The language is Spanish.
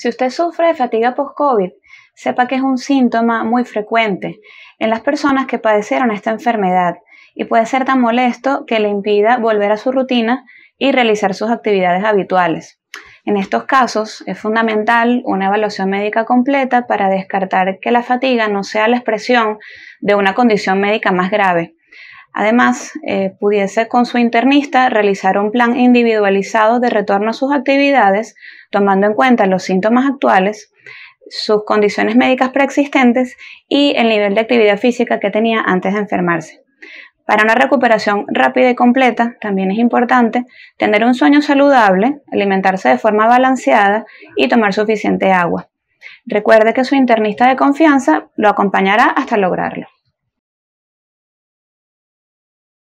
Si usted sufre de fatiga post-COVID, sepa que es un síntoma muy frecuente en las personas que padecieron esta enfermedad y puede ser tan molesto que le impida volver a su rutina y realizar sus actividades habituales. En estos casos es fundamental una evaluación médica completa para descartar que la fatiga no sea la expresión de una condición médica más grave Además, eh, pudiese con su internista realizar un plan individualizado de retorno a sus actividades, tomando en cuenta los síntomas actuales, sus condiciones médicas preexistentes y el nivel de actividad física que tenía antes de enfermarse. Para una recuperación rápida y completa, también es importante tener un sueño saludable, alimentarse de forma balanceada y tomar suficiente agua. Recuerde que su internista de confianza lo acompañará hasta lograrlo.